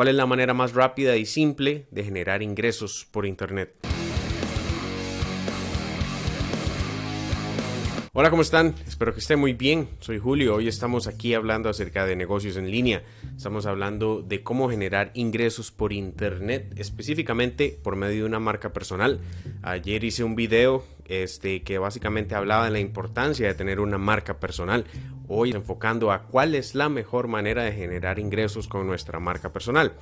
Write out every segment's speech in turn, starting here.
cuál es la manera más rápida y simple de generar ingresos por Internet. Hola, ¿cómo están? Espero que estén muy bien. Soy Julio. Hoy estamos aquí hablando acerca de negocios en línea. Estamos hablando de cómo generar ingresos por Internet, específicamente por medio de una marca personal. Ayer hice un video este, que básicamente hablaba de la importancia de tener una marca personal hoy enfocando a cuál es la mejor manera de generar ingresos con nuestra marca personal.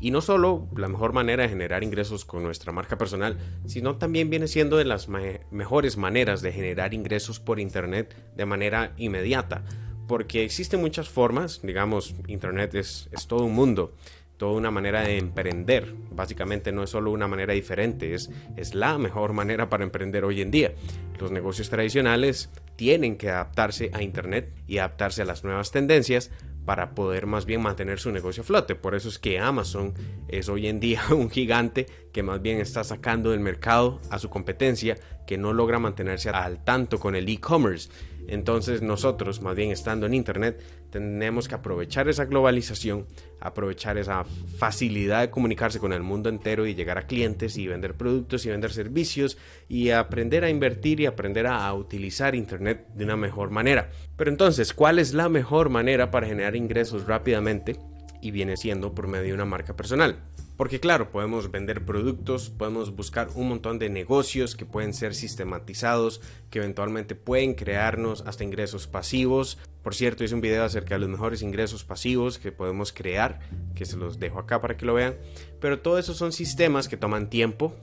Y no solo la mejor manera de generar ingresos con nuestra marca personal, sino también viene siendo de las mejores maneras de generar ingresos por Internet de manera inmediata. Porque existen muchas formas, digamos, Internet es, todo un mundo toda una manera de emprender. Básicamente no es solo una manera diferente, es, es la mejor manera para emprender hoy en día. Los negocios tradicionales tienen que adaptarse a Internet y adaptarse a las nuevas tendencias para poder más bien mantener su negocio a flote. Por eso es que Amazon es hoy en día un gigante que más bien está sacando del mercado a su competencia que no logra mantenerse al tanto con el e-commerce. Entonces nosotros, más bien estando en Internet, tenemos que aprovechar esa globalización, aprovechar esa facilidad de comunicarse con el mundo entero y llegar a clientes y vender productos y vender servicios y aprender a invertir y aprender a, utilizar Internet de una mejor manera. Pero entonces, ¿cuál es la mejor manera para generar ingresos rápidamente? Y viene siendo por medio de una marca personal. Porque claro, podemos vender productos, podemos buscar un montón de negocios que pueden ser sistematizados, que eventualmente pueden crearnos hasta ingresos pasivos. Por cierto, hice un video acerca de los mejores ingresos pasivos que podemos crear, que se los dejo acá para que lo vean. Pero todo eso son sistemas que toman tiempo,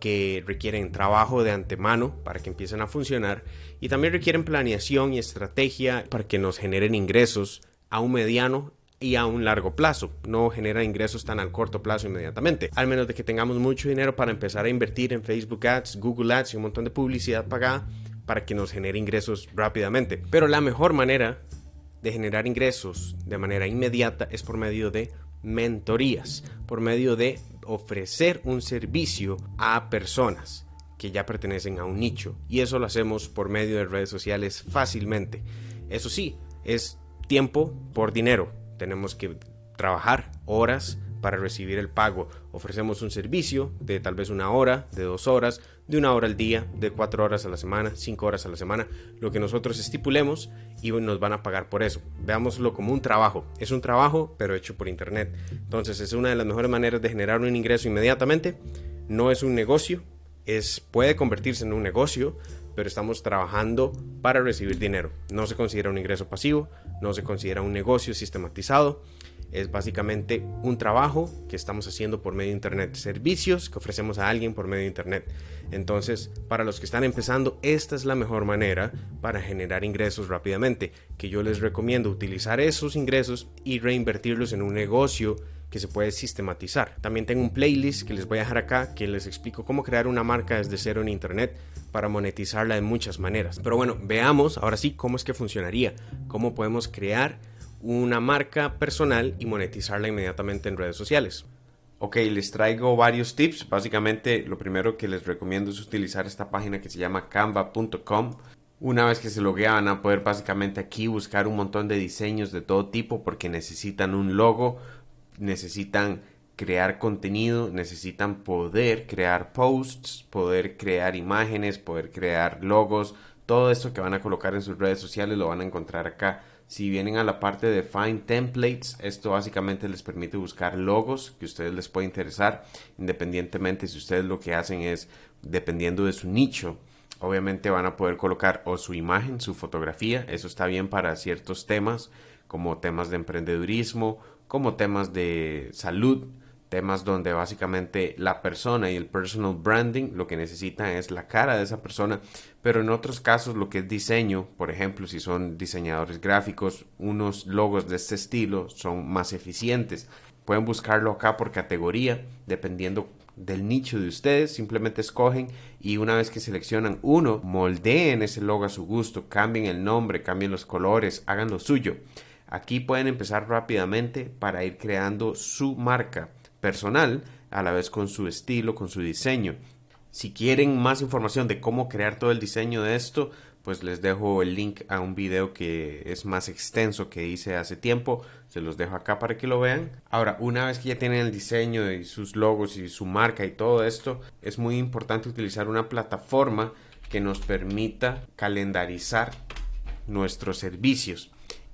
que requieren trabajo de antemano para que empiecen a funcionar y también requieren planeación y estrategia para que nos generen ingresos a un mediano y a un largo plazo. No genera ingresos tan al corto plazo inmediatamente, al menos de que tengamos mucho dinero para empezar a invertir en Facebook Ads, Google Ads y un montón de publicidad pagada para que nos genere ingresos rápidamente. Pero la mejor manera de generar ingresos de manera inmediata es por medio de mentorías, por medio de ofrecer un servicio a personas que ya pertenecen a un nicho. Y eso lo hacemos por medio de redes sociales fácilmente. Eso sí, es tiempo por dinero tenemos que trabajar horas para recibir el pago. Ofrecemos un servicio de tal vez una hora, de dos horas, de una hora al día, de cuatro horas a la semana, cinco horas a la semana, lo que nosotros estipulemos y nos van a pagar por eso. Veámoslo como un trabajo. Es un trabajo, pero hecho por internet. Entonces es una de las mejores maneras de generar un ingreso inmediatamente. No es un negocio, es, puede convertirse en un negocio, pero estamos trabajando para recibir dinero. No se considera un ingreso pasivo, no se considera un negocio sistematizado. Es básicamente un trabajo que estamos haciendo por medio de Internet, servicios que ofrecemos a alguien por medio de Internet. Entonces, para los que están empezando, esta es la mejor manera para generar ingresos rápidamente, que yo les recomiendo utilizar esos ingresos y reinvertirlos en un negocio que se puede sistematizar. También tengo un playlist que les voy a dejar acá que les explico cómo crear una marca desde cero en internet para monetizarla de muchas maneras. Pero bueno, veamos ahora sí cómo es que funcionaría, cómo podemos crear una marca personal y monetizarla inmediatamente en redes sociales. Ok, les traigo varios tips. Básicamente lo primero que les recomiendo es utilizar esta página que se llama canva.com. Una vez que se loguean van a poder básicamente aquí buscar un montón de diseños de todo tipo porque necesitan un logo, necesitan crear contenido, necesitan poder crear posts, poder crear imágenes, poder crear logos, todo esto que van a colocar en sus redes sociales lo van a encontrar acá. Si vienen a la parte de Find Templates, esto básicamente les permite buscar logos que ustedes les puede interesar, independientemente si ustedes lo que hacen es, dependiendo de su nicho, obviamente van a poder colocar o su imagen, su fotografía, eso está bien para ciertos temas, como temas de emprendedurismo, como temas de salud, temas donde básicamente la persona y el personal branding lo que necesitan es la cara de esa persona, pero en otros casos lo que es diseño, por ejemplo, si son diseñadores gráficos, unos logos de este estilo son más eficientes. Pueden buscarlo acá por categoría, dependiendo del nicho de ustedes, simplemente escogen y una vez que seleccionan uno, moldeen ese logo a su gusto, cambien el nombre, cambien los colores, hagan lo suyo. Aquí pueden empezar rápidamente para ir creando su marca personal, a la vez con su estilo, con su diseño. Si quieren más información de cómo crear todo el diseño de esto, pues les dejo el link a un video que es más extenso que hice hace tiempo. Se los dejo acá para que lo vean. Ahora, una vez que ya tienen el diseño y sus logos y su marca y todo esto, es muy importante utilizar una plataforma que nos permita calendarizar nuestros servicios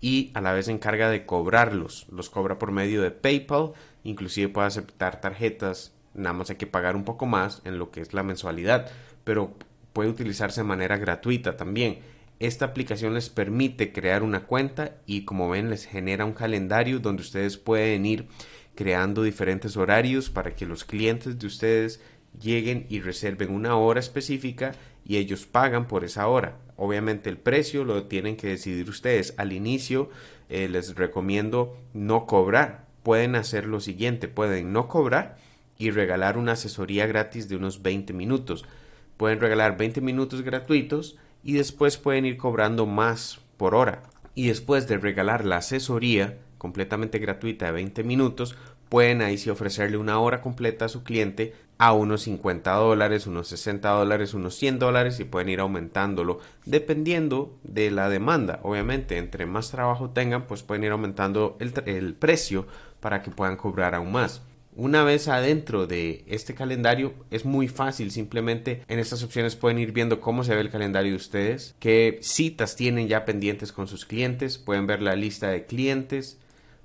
y a la vez se encarga de cobrarlos. Los cobra por medio de PayPal, inclusive puede aceptar tarjetas, nada más hay que pagar un poco más en lo que es la mensualidad, pero puede utilizarse de manera gratuita también. Esta aplicación les permite crear una cuenta y como ven les genera un calendario donde ustedes pueden ir creando diferentes horarios para que los clientes de ustedes lleguen y reserven una hora específica y ellos pagan por esa hora. Obviamente el precio lo tienen que decidir ustedes. Al inicio eh, les recomiendo no cobrar. Pueden hacer lo siguiente, pueden no cobrar y regalar una asesoría gratis de unos 20 minutos. Pueden regalar 20 minutos gratuitos y después pueden ir cobrando más por hora. Y después de regalar la asesoría completamente gratuita de 20 minutos, pueden ahí sí ofrecerle una hora completa a su cliente a unos 50 dólares, unos 60 dólares, unos 100 dólares y pueden ir aumentándolo dependiendo de la demanda. Obviamente, entre más trabajo tengan, pues pueden ir aumentando el, el precio para que puedan cobrar aún más. Una vez adentro de este calendario es muy fácil, simplemente en estas opciones pueden ir viendo cómo se ve el calendario de ustedes, qué citas tienen ya pendientes con sus clientes, pueden ver la lista de clientes,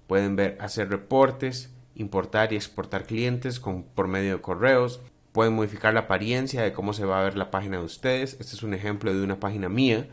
pueden ver hacer reportes, importar y exportar clientes con, por medio de correos. Pueden modificar la apariencia de cómo se va a ver la página de ustedes. Este es un ejemplo de una página mía.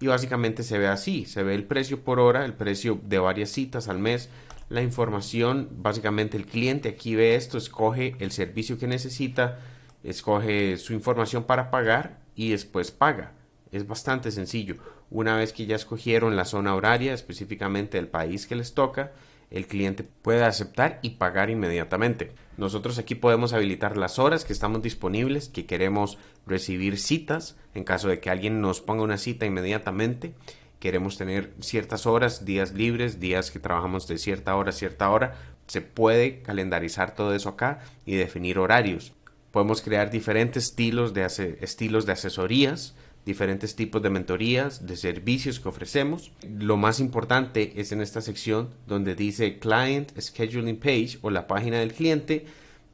Y básicamente se ve así. Se ve el precio por hora, el precio de varias citas al mes, la información. Básicamente el cliente aquí ve esto, escoge el servicio que necesita, escoge su información para pagar y después paga. Es bastante sencillo. Una vez que ya escogieron la zona horaria, específicamente el país que les toca, el cliente puede aceptar y pagar inmediatamente. Nosotros aquí podemos habilitar las horas que estamos disponibles, que queremos recibir citas, en caso de que alguien nos ponga una cita inmediatamente. Queremos tener ciertas horas, días libres, días que trabajamos de cierta hora a cierta hora. Se puede calendarizar todo eso acá y definir horarios. Podemos crear diferentes estilos de, estilos de asesorías diferentes tipos de mentorías, de servicios que ofrecemos. Lo más importante es en esta sección donde dice Client Scheduling Page o la página del cliente,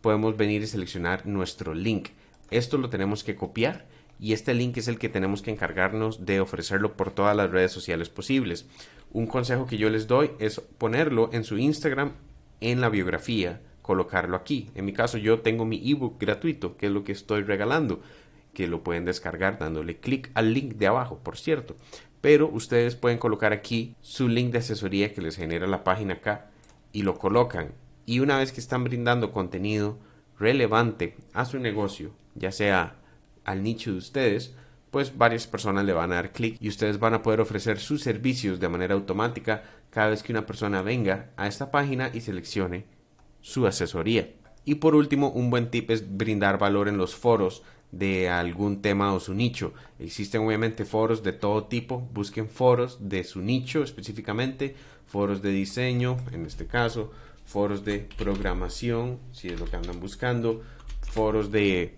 podemos venir y seleccionar nuestro link. Esto lo tenemos que copiar y este link es el que tenemos que encargarnos de ofrecerlo por todas las redes sociales posibles. Un consejo que yo les doy es ponerlo en su Instagram en la biografía, colocarlo aquí. En mi caso yo tengo mi ebook gratuito, que es lo que estoy regalando que lo pueden descargar dándole clic al link de abajo, por cierto. Pero ustedes pueden colocar aquí su link de asesoría que les genera la página acá y lo colocan. Y una vez que están brindando contenido relevante a su negocio, ya sea al nicho de ustedes, pues varias personas le van a dar clic y ustedes van a poder ofrecer sus servicios de manera automática cada vez que una persona venga a esta página y seleccione su asesoría. Y por último, un buen tip es brindar valor en los foros de algún tema o su nicho. Existen obviamente foros de todo tipo, busquen foros de su nicho específicamente, foros de diseño en este caso, foros de programación, si es lo que andan buscando, foros de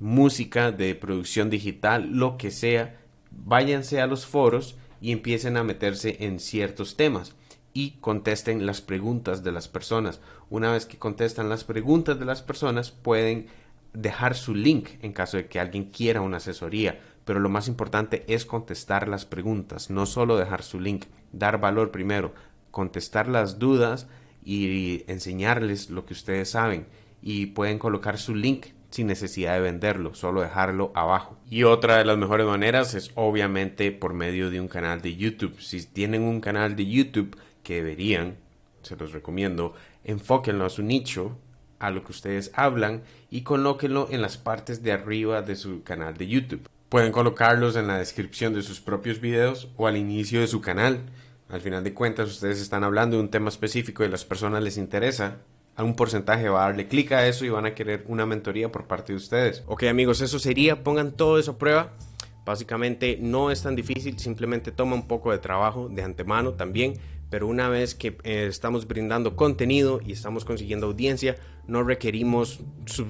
música, de producción digital, lo que sea, váyanse a los foros y empiecen a meterse en ciertos temas y contesten las preguntas de las personas. Una vez que contestan las preguntas de las personas, pueden dejar su link en caso de que alguien quiera una asesoría. Pero lo más importante es contestar las preguntas, no solo dejar su link, dar valor primero, contestar las dudas y enseñarles lo que ustedes saben. Y pueden colocar su link sin necesidad de venderlo, solo dejarlo abajo. Y otra de las mejores maneras es obviamente por medio de un canal de YouTube. Si tienen un canal de YouTube, que deberían, se los recomiendo, enfóquenlo a su nicho, a lo que ustedes hablan y colóquenlo en las partes de arriba de su canal de YouTube. Pueden colocarlos en la descripción de sus propios videos o al inicio de su canal. Al final de cuentas, ustedes están hablando de un tema específico y a las personas les interesa, a un porcentaje va a darle clic a eso y van a querer una mentoría por parte de ustedes. Ok amigos, eso sería, pongan todo eso a prueba. Básicamente no es tan difícil, simplemente toma un poco de trabajo de antemano también, pero una vez que eh, estamos brindando contenido y estamos consiguiendo audiencia, no requerimos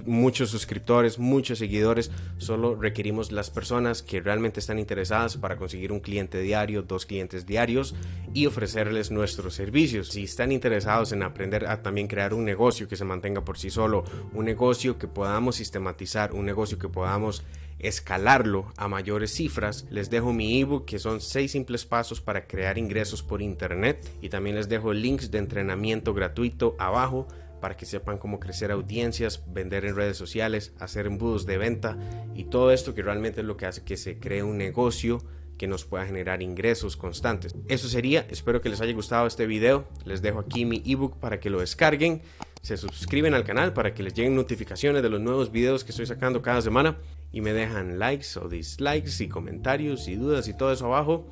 muchos suscriptores, muchos seguidores, solo requerimos las personas que realmente están interesadas para conseguir un cliente diario, dos clientes diarios y ofrecerles nuestros servicios. Si están interesados en aprender a también crear un negocio que se mantenga por sí solo, un negocio que podamos sistematizar, un negocio que podamos escalarlo a mayores cifras, les dejo mi ebook que son seis simples pasos para crear ingresos por internet y también les dejo links de entrenamiento gratuito abajo para que sepan cómo crecer audiencias, vender en redes sociales, hacer embudos de venta y todo esto que realmente es lo que hace que se cree un negocio que nos pueda generar ingresos constantes. Eso sería, espero que les haya gustado este video, les dejo aquí mi ebook para que lo descarguen, se suscriben al canal para que les lleguen notificaciones de los nuevos videos que estoy sacando cada semana y me dejan likes o dislikes y comentarios y dudas y todo eso abajo.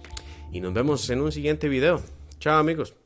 Y nos vemos en un siguiente video. Chao amigos.